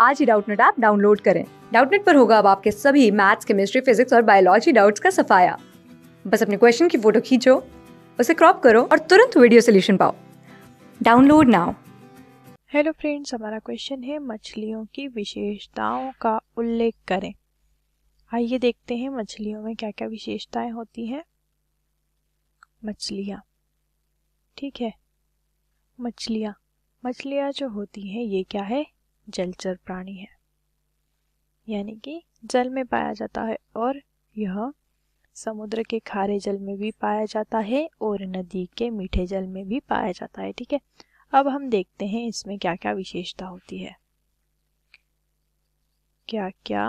आज ही Doubtnut app download करें डाउटनेट पर होगा अब आपके सभी मैथ्स केमिस्ट्री फिजिक्स और बायोलॉजी डाउट्स का सफाया बस अपने क्वेश्चन की फोटो खींचो उसे क्रॉप करो और तुरंत वीडियो सोल्यूशन पाओ डाउनलोड नाउ हेलो फ्रेंड्स हमारा क्वेश्चन है मछलियों की विशेषताओं का उल्लेख करें आइए देखते हैं मछलियों में क्या क्या विशेषताएं होती हैं मछलियाँ ठीक है मछलियाँ मछलियाँ जो होती हैं ये क्या है जलचर प्राणी है यानी कि जल में पाया जाता है और यह समुद्र के खारे जल में भी पाया जाता है और नदी के मीठे जल में भी पाया जाता है ठीक है अब हम देखते हैं इसमें क्या क्या विशेषता होती है क्या क्या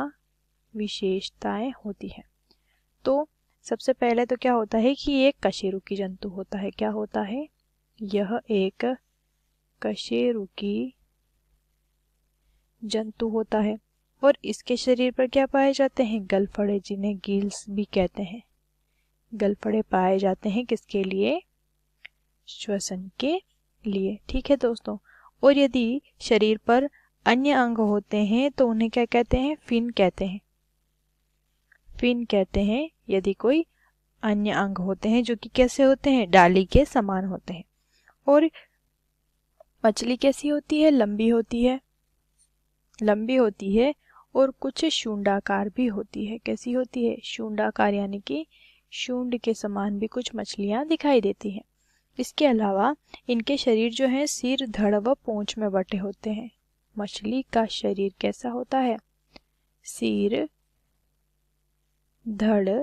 विशेषताएं होती हैं तो सबसे पहले तो क्या होता है कि एक कशेरुकी जंतु होता है क्या होता है यह एक कशेरुकी जंतु होता है और इसके शरीर पर क्या पाए जाते हैं गलफड़े जिन्हें गील्स भी कहते हैं गलफड़े पाए जाते हैं किसके लिए श्वसन के लिए ठीक है दोस्तों और यदि शरीर पर अन्य अंग होते हैं तो उन्हें क्या कहते हैं फिन कहते हैं फिन कहते हैं यदि कोई अन्य अंग होते हैं जो कि कैसे होते हैं डाली के समान होते हैं और मछली कैसी होती है लंबी होती है लंबी होती है और कुछ शूंडाकार भी होती है कैसी होती है शूंडाकार यानी कि शूंड के समान भी कुछ मछलियाँ दिखाई देती हैं इसके अलावा इनके शरीर जो है सिर धड़ व पूँछ में बटे होते हैं मछली का शरीर कैसा होता है सिर धड़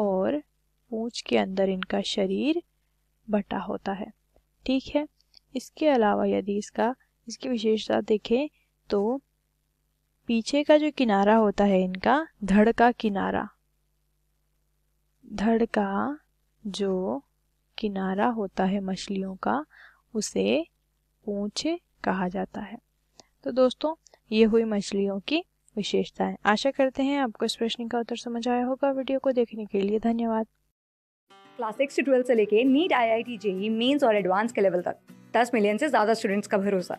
और पूँछ के अंदर इनका शरीर बटा होता है ठीक है इसके अलावा यदि इसका इसकी विशेषता देखें तो पीछे का जो किनारा होता है इनका धड़ का किनारा धड़ का जो किनारा होता है मछलियों का उसे पूछ कहा जाता है तो दोस्तों ये हुई मछलियों की विशेषताएं आशा करते हैं आपको इस प्रश्न का उत्तर समझ आया होगा वीडियो को देखने के लिए धन्यवाद क्लास सिक्स से ट्वेल्थ से लेके NEET I I T JEE mains और एडवांस के लेवल तक दस मिलियन से ज़्यादा स्टूडेंट्स का भरोसा